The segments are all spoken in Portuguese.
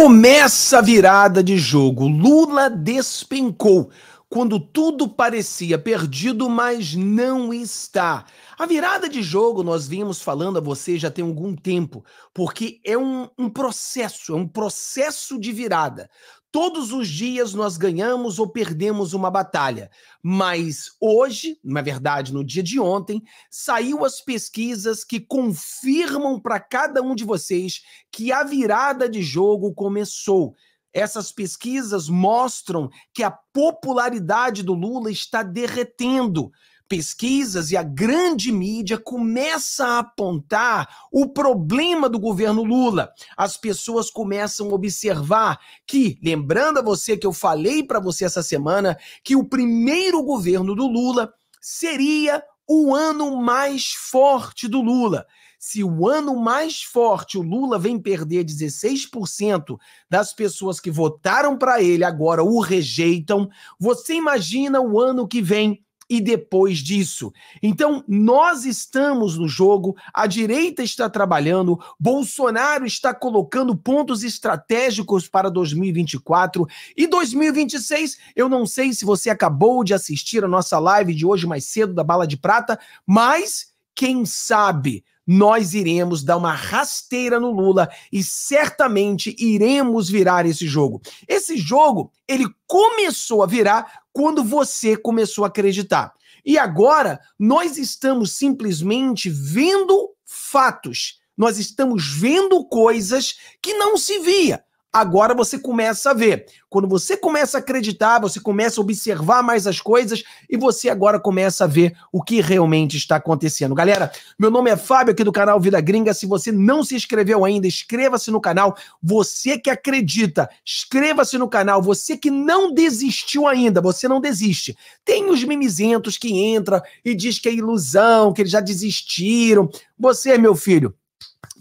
Começa a virada de jogo. Lula despencou quando tudo parecia perdido, mas não está. A virada de jogo nós vimos falando a você já tem algum tempo, porque é um, um processo, é um processo de virada. Todos os dias nós ganhamos ou perdemos uma batalha, mas hoje, na verdade, no dia de ontem, saiu as pesquisas que confirmam para cada um de vocês que a virada de jogo começou. Essas pesquisas mostram que a popularidade do Lula está derretendo pesquisas e a grande mídia começa a apontar o problema do governo Lula. As pessoas começam a observar que, lembrando a você que eu falei para você essa semana que o primeiro governo do Lula seria o ano mais forte do Lula. Se o ano mais forte o Lula vem perder 16% das pessoas que votaram para ele agora o rejeitam, você imagina o ano que vem e depois disso. Então, nós estamos no jogo, a direita está trabalhando, Bolsonaro está colocando pontos estratégicos para 2024 e 2026. Eu não sei se você acabou de assistir a nossa live de hoje mais cedo da Bala de Prata, mas quem sabe nós iremos dar uma rasteira no Lula e certamente iremos virar esse jogo. Esse jogo, ele começou a virar quando você começou a acreditar. E agora nós estamos simplesmente vendo fatos. Nós estamos vendo coisas que não se via agora você começa a ver. Quando você começa a acreditar, você começa a observar mais as coisas e você agora começa a ver o que realmente está acontecendo. Galera, meu nome é Fábio aqui do canal Vida Gringa. Se você não se inscreveu ainda, inscreva-se no canal. Você que acredita, inscreva-se no canal. Você que não desistiu ainda, você não desiste. Tem os mimizentos que entra e diz que é ilusão, que eles já desistiram. Você, meu filho,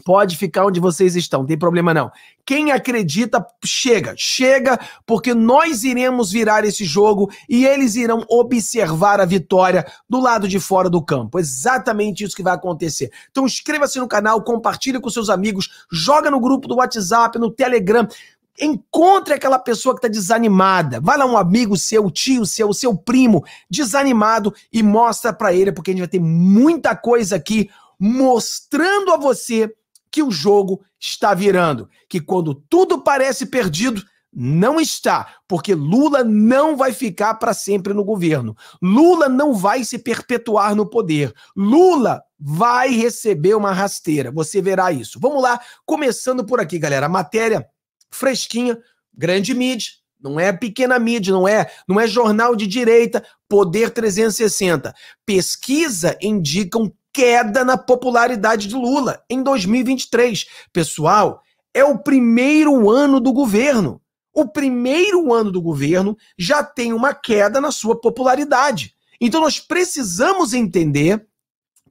pode ficar onde vocês estão, não tem problema não. Quem acredita, chega, chega, porque nós iremos virar esse jogo e eles irão observar a vitória do lado de fora do campo. Exatamente isso que vai acontecer. Então inscreva-se no canal, compartilhe com seus amigos, joga no grupo do WhatsApp, no Telegram, Encontre aquela pessoa que está desanimada. Vai lá um amigo seu, tio seu, seu primo desanimado e mostra para ele, porque a gente vai ter muita coisa aqui mostrando a você que o jogo está virando, que quando tudo parece perdido, não está, porque Lula não vai ficar para sempre no governo. Lula não vai se perpetuar no poder. Lula vai receber uma rasteira. Você verá isso. Vamos lá, começando por aqui, galera. Matéria fresquinha, grande mídia, não é pequena mídia, não é, não é jornal de direita, Poder 360. Pesquisa indicam queda na popularidade de Lula em 2023. Pessoal, é o primeiro ano do governo. O primeiro ano do governo já tem uma queda na sua popularidade. Então nós precisamos entender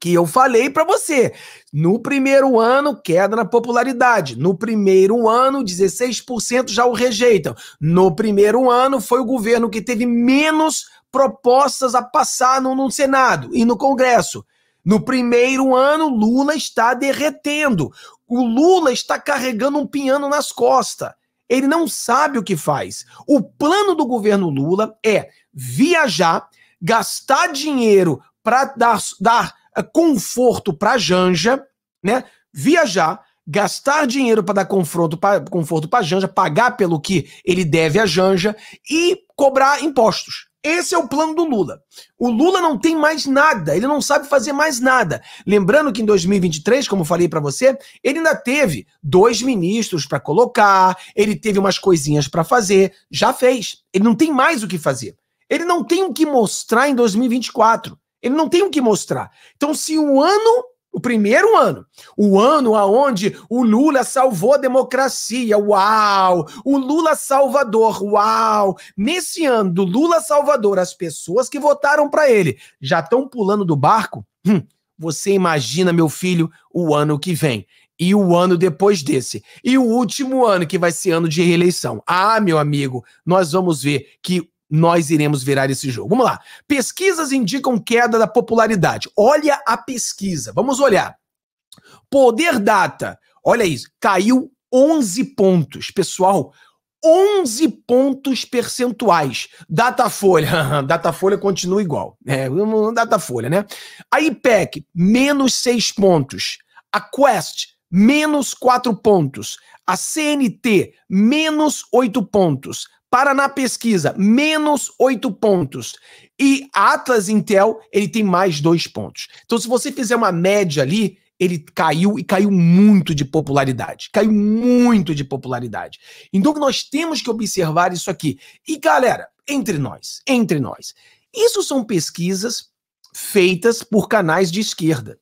que eu falei para você. No primeiro ano, queda na popularidade. No primeiro ano, 16% já o rejeitam. No primeiro ano, foi o governo que teve menos propostas a passar no, no Senado e no Congresso. No primeiro ano, Lula está derretendo. O Lula está carregando um piano nas costas. Ele não sabe o que faz. O plano do governo Lula é viajar, gastar dinheiro para dar, dar eh, conforto para Janja, né? Viajar, gastar dinheiro para dar confronto, pra, conforto para Janja, pagar pelo que ele deve a Janja e cobrar impostos. Esse é o plano do Lula. O Lula não tem mais nada, ele não sabe fazer mais nada. Lembrando que em 2023, como falei para você, ele ainda teve dois ministros para colocar, ele teve umas coisinhas para fazer, já fez. Ele não tem mais o que fazer. Ele não tem o que mostrar em 2024. Ele não tem o que mostrar. Então, se o ano o primeiro ano. O ano aonde o Lula salvou a democracia. Uau! O Lula Salvador. Uau! Nesse ano do Lula Salvador, as pessoas que votaram para ele já estão pulando do barco? Hum, você imagina, meu filho, o ano que vem. E o ano depois desse. E o último ano, que vai ser ano de reeleição. Ah, meu amigo, nós vamos ver que nós iremos virar esse jogo. Vamos lá. Pesquisas indicam queda da popularidade. Olha a pesquisa. Vamos olhar. Poder Data. Olha isso. Caiu 11 pontos. Pessoal, 11 pontos percentuais. Datafolha. Datafolha continua igual. É, Datafolha, né? A IPEC, menos 6 pontos. A Quest, menos 4 pontos. A CNT, menos 8 pontos. Para na Pesquisa, menos 8 pontos. E Atlas Intel, ele tem mais 2 pontos. Então, se você fizer uma média ali, ele caiu e caiu muito de popularidade. Caiu muito de popularidade. Então, nós temos que observar isso aqui. E, galera, entre nós, entre nós, isso são pesquisas feitas por canais de esquerda.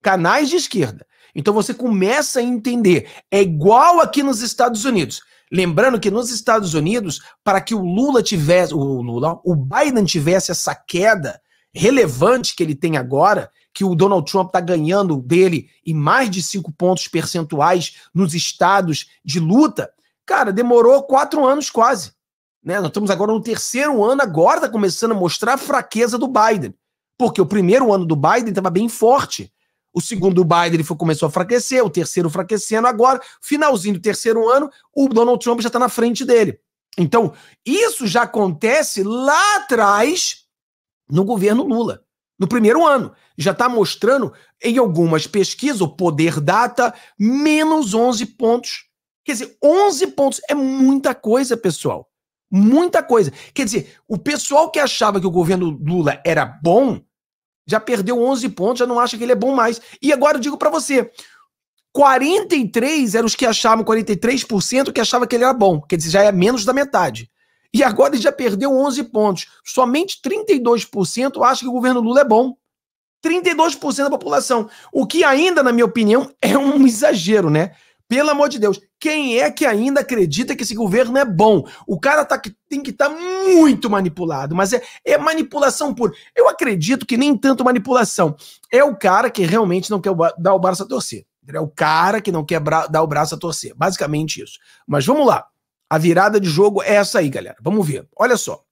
Canais de esquerda. Então você começa a entender. É igual aqui nos Estados Unidos. Lembrando que nos Estados Unidos, para que o Lula tivesse, o Lula, o Biden tivesse essa queda relevante que ele tem agora, que o Donald Trump está ganhando dele em mais de cinco pontos percentuais nos estados de luta, cara, demorou quatro anos quase. Né? Nós estamos agora no terceiro ano, agora está começando a mostrar a fraqueza do Biden. Porque o primeiro ano do Biden estava bem forte. O segundo Biden ele foi, começou a fraquecer, o terceiro fraquecendo. Agora, finalzinho do terceiro ano, o Donald Trump já está na frente dele. Então, isso já acontece lá atrás no governo Lula, no primeiro ano. Já está mostrando, em algumas pesquisas, o poder data menos 11 pontos. Quer dizer, 11 pontos é muita coisa, pessoal. Muita coisa. Quer dizer, o pessoal que achava que o governo Lula era bom já perdeu 11 pontos, já não acha que ele é bom mais. E agora eu digo para você, 43 eram os que achavam, 43% que achava que ele era bom, quer dizer, já é menos da metade. E agora ele já perdeu 11 pontos. Somente 32% acha que o governo Lula é bom. 32% da população. O que ainda, na minha opinião, é um exagero, né? Pelo amor de Deus, quem é que ainda acredita que esse governo é bom? O cara tá, tem que estar tá muito manipulado, mas é, é manipulação por. Eu acredito que nem tanto manipulação. É o cara que realmente não quer dar o braço a torcer. É o cara que não quer dar o braço a torcer. Basicamente isso. Mas vamos lá. A virada de jogo é essa aí, galera. Vamos ver. Olha só.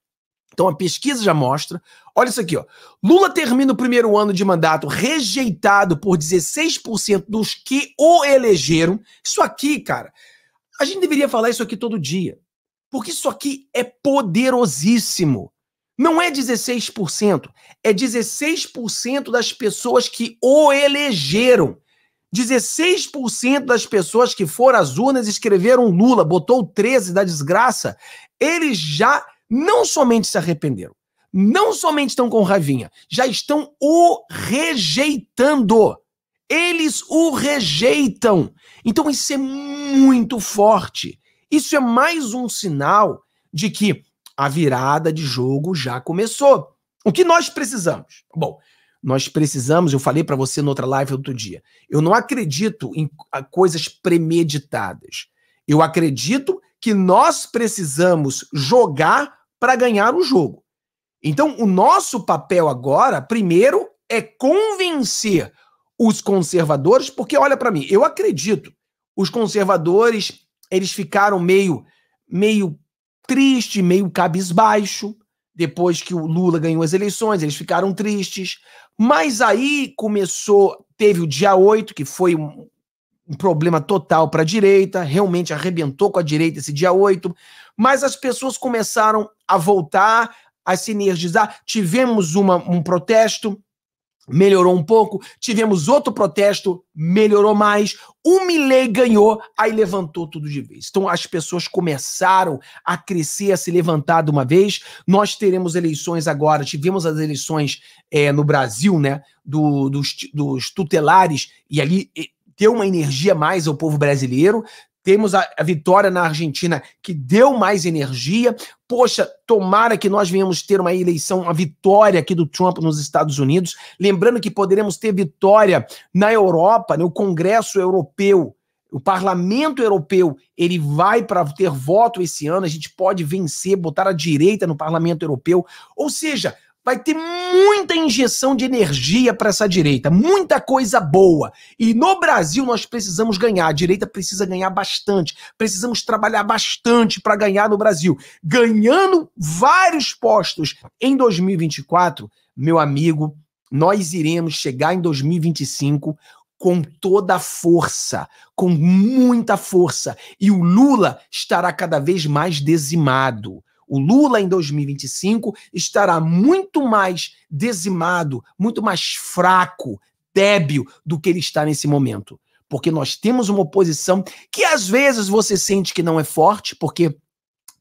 Então a pesquisa já mostra. Olha isso aqui, ó. Lula termina o primeiro ano de mandato rejeitado por 16% dos que o elegeram. Isso aqui, cara, a gente deveria falar isso aqui todo dia. Porque isso aqui é poderosíssimo. Não é 16%, é 16% das pessoas que o elegeram. 16% das pessoas que foram às urnas escreveram Lula, botou 13 da desgraça, eles já não somente se arrependeram, não somente estão com raivinha, já estão o rejeitando. Eles o rejeitam. Então isso é muito forte. Isso é mais um sinal de que a virada de jogo já começou. O que nós precisamos? Bom, nós precisamos, eu falei para você noutra live outro dia. Eu não acredito em coisas premeditadas. Eu acredito que nós precisamos jogar para ganhar o jogo. Então, o nosso papel agora, primeiro, é convencer os conservadores, porque olha para mim, eu acredito, os conservadores, eles ficaram meio meio triste, meio cabisbaixo, depois que o Lula ganhou as eleições, eles ficaram tristes. Mas aí começou, teve o dia 8, que foi um, um problema total para a direita, realmente arrebentou com a direita esse dia 8 mas as pessoas começaram a voltar, a se energizar. Tivemos uma, um protesto, melhorou um pouco. Tivemos outro protesto, melhorou mais. O Milley ganhou, aí levantou tudo de vez. Então as pessoas começaram a crescer, a se levantar de uma vez. Nós teremos eleições agora, tivemos as eleições é, no Brasil, né, do, dos, dos tutelares, e ali deu uma energia mais ao povo brasileiro. Temos a, a vitória na Argentina que deu mais energia. Poxa, tomara que nós venhamos ter uma eleição, uma vitória aqui do Trump nos Estados Unidos. Lembrando que poderemos ter vitória na Europa, no Congresso Europeu. O Parlamento Europeu ele vai para ter voto esse ano. A gente pode vencer, botar a direita no Parlamento Europeu. Ou seja, vai ter muita injeção de energia para essa direita, muita coisa boa. E no Brasil nós precisamos ganhar, a direita precisa ganhar bastante, precisamos trabalhar bastante para ganhar no Brasil. Ganhando vários postos em 2024, meu amigo, nós iremos chegar em 2025 com toda a força, com muita força. E o Lula estará cada vez mais dizimado. O Lula em 2025 estará muito mais dizimado, muito mais fraco, débil do que ele está nesse momento. Porque nós temos uma oposição que às vezes você sente que não é forte, porque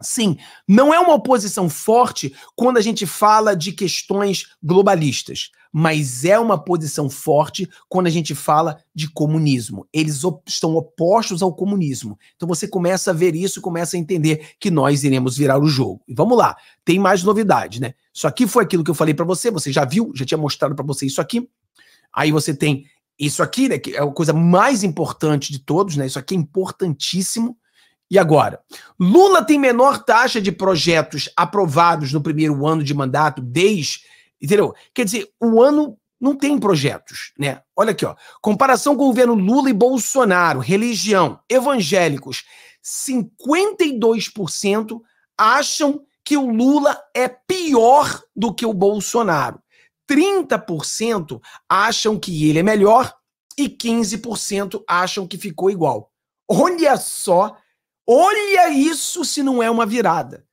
Sim, não é uma oposição forte quando a gente fala de questões globalistas, mas é uma posição forte quando a gente fala de comunismo. Eles op estão opostos ao comunismo. Então você começa a ver isso, começa a entender que nós iremos virar o jogo. E vamos lá, tem mais novidade, né? Isso aqui foi aquilo que eu falei para você, você já viu, já tinha mostrado para você isso aqui. Aí você tem isso aqui, né, que é a coisa mais importante de todos, né? Isso aqui é importantíssimo e agora? Lula tem menor taxa de projetos aprovados no primeiro ano de mandato desde. Entendeu? Quer dizer, o ano não tem projetos, né? Olha aqui, ó. Comparação com o governo Lula e Bolsonaro, religião, evangélicos, 52% acham que o Lula é pior do que o Bolsonaro. 30% acham que ele é melhor e 15% acham que ficou igual. Olha só Olha isso se não é uma virada.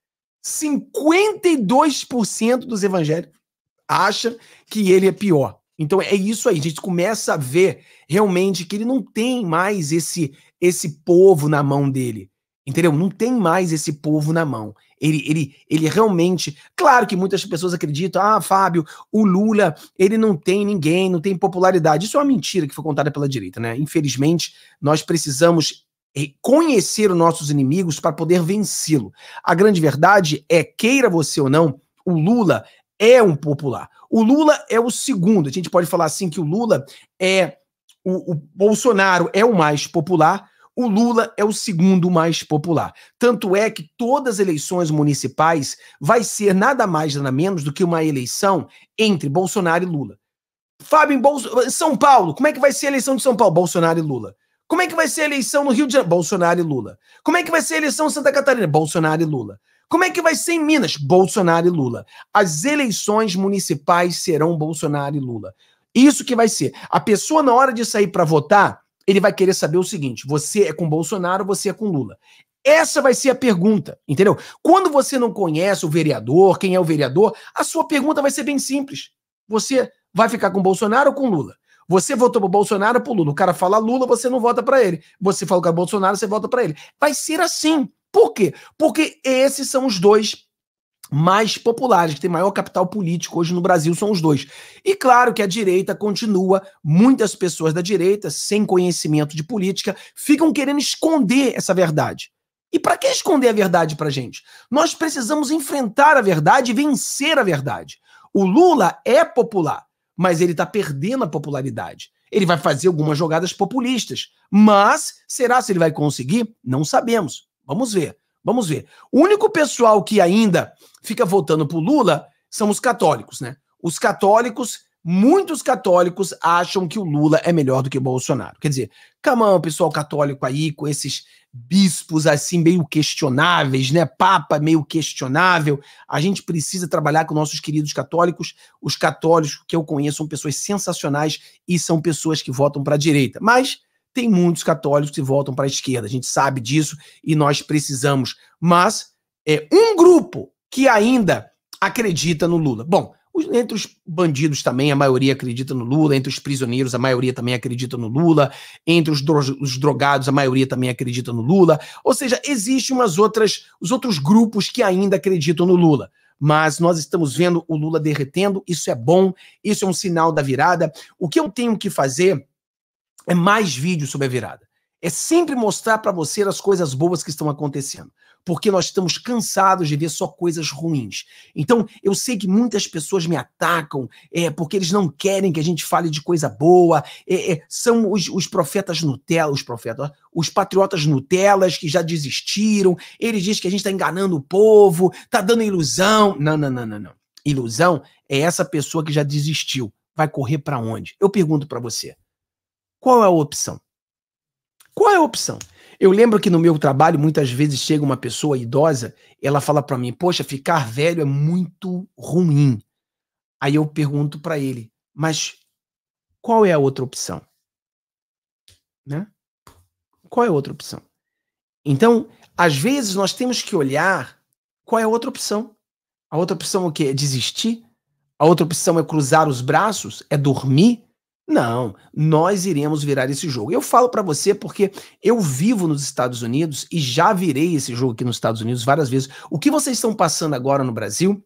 52% dos evangélicos acham que ele é pior. Então é isso aí, a gente começa a ver realmente que ele não tem mais esse esse povo na mão dele. Entendeu? Não tem mais esse povo na mão. Ele, ele, ele realmente. Claro que muitas pessoas acreditam, ah, Fábio, o Lula, ele não tem ninguém, não tem popularidade. Isso é uma mentira que foi contada pela direita, né? Infelizmente, nós precisamos é, conhecer os nossos inimigos para poder vencê-lo. A grande verdade é, queira você ou não, o Lula é um popular. O Lula é o segundo. A gente pode falar assim que o Lula é o, o Bolsonaro é o mais popular, o Lula é o segundo mais popular. Tanto é que todas as eleições municipais vai ser nada mais nada menos do que uma eleição entre Bolsonaro e Lula. Fábio, em São Paulo, como é que vai ser a eleição de São Paulo? Bolsonaro e Lula. Como é que vai ser a eleição no Rio de Janeiro? Bolsonaro e Lula. Como é que vai ser a eleição em Santa Catarina? Bolsonaro e Lula. Como é que vai ser em Minas? Bolsonaro e Lula. As eleições municipais serão Bolsonaro e Lula. Isso que vai ser. A pessoa, na hora de sair para votar, ele vai querer saber o seguinte: você é com Bolsonaro, ou você é com Lula. Essa vai ser a pergunta, entendeu? Quando você não conhece o vereador, quem é o vereador, a sua pergunta vai ser bem simples. Você vai ficar com Bolsonaro ou com Lula? Você votou pro Bolsonaro pro Lula. O cara fala Lula, você não vota para ele. Você fala que é Bolsonaro, você vota para ele. Vai ser assim. Por quê? Porque esses são os dois mais populares, que tem maior capital político hoje no Brasil, são os dois. E claro que a direita continua, muitas pessoas da direita, sem conhecimento de política, ficam querendo esconder essa verdade. E para que esconder a verdade para gente? Nós precisamos enfrentar a verdade e vencer a verdade. O Lula é popular mas ele está perdendo a popularidade. Ele vai fazer algumas hum. jogadas populistas, mas será se ele vai conseguir? Não sabemos. Vamos ver. Vamos ver. O único pessoal que ainda fica votando o Lula são os católicos, né? Os católicos muitos católicos acham que o Lula é melhor do que o Bolsonaro. Quer dizer, camão, pessoal católico aí, com esses bispos assim meio questionáveis, né? Papa meio questionável. A gente precisa trabalhar com nossos queridos católicos. Os católicos que eu conheço são pessoas sensacionais e são pessoas que votam para a direita. Mas tem muitos católicos que votam para a esquerda. A gente sabe disso e nós precisamos. Mas é um grupo que ainda acredita no Lula. Bom, entre os bandidos também, a maioria acredita no Lula. Entre os prisioneiros, a maioria também acredita no Lula. Entre os, dro os drogados, a maioria também acredita no Lula. Ou seja, existem umas outras, os outros grupos que ainda acreditam no Lula mas nós estamos vendo o Lula derretendo, isso é bom, isso é um sinal da virada. O que eu tenho que fazer é mais vídeos sobre a virada. É sempre mostrar para você as coisas boas que estão acontecendo, porque nós estamos cansados de ver só coisas ruins. Então, eu sei que muitas pessoas me atacam é, porque eles não querem que a gente fale de coisa boa. É, é, são os, os, profetas Nutella, os profetas, os patriotas Nutellas que já desistiram. Eles dizem que a gente está enganando o povo, está dando ilusão. Não, não, não, não, não. Ilusão é essa pessoa que já desistiu. Vai correr para onde? Eu pergunto para você. Qual é a opção? Qual é a opção? Eu lembro que no meu trabalho, muitas vezes chega uma pessoa idosa, ela fala para mim: Poxa, ficar velho é muito ruim. Aí eu pergunto para ele: Mas qual é a outra opção? Né? Qual é a outra opção? Então, às vezes nós temos que olhar qual é a outra opção. A outra opção é o quê? É desistir? A outra opção é cruzar os braços? É dormir? Não, nós iremos virar esse jogo. Eu falo para você porque eu vivo nos Estados Unidos e já virei esse jogo aqui nos Estados Unidos várias vezes. O que vocês estão passando agora no Brasil,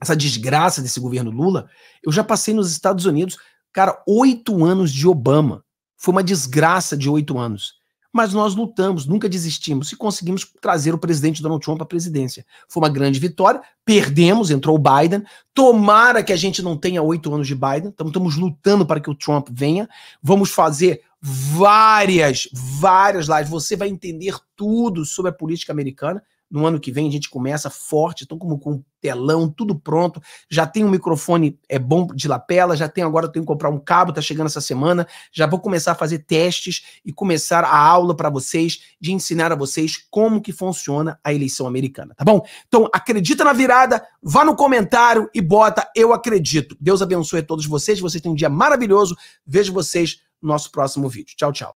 essa desgraça desse governo Lula, eu já passei nos Estados Unidos, cara, oito anos de Obama. Foi uma desgraça de oito anos. Mas nós lutamos, nunca desistimos e conseguimos trazer o presidente Donald Trump à presidência. Foi uma grande vitória, perdemos, entrou o Biden. Tomara que a gente não tenha oito anos de Biden, então estamos lutando para que o Trump venha. Vamos fazer várias, várias lives. Você vai entender tudo sobre a política americana. No ano que vem a gente começa forte, estão como com telão, tudo pronto. Já tem um microfone é bom de lapela, já tem agora eu tenho que comprar um cabo, tá chegando essa semana. Já vou começar a fazer testes e começar a aula para vocês de ensinar a vocês como que funciona a eleição americana, tá bom? Então acredita na virada, vá no comentário e bota eu acredito. Deus abençoe a todos vocês, vocês têm um dia maravilhoso. Vejo vocês no nosso próximo vídeo. Tchau, tchau.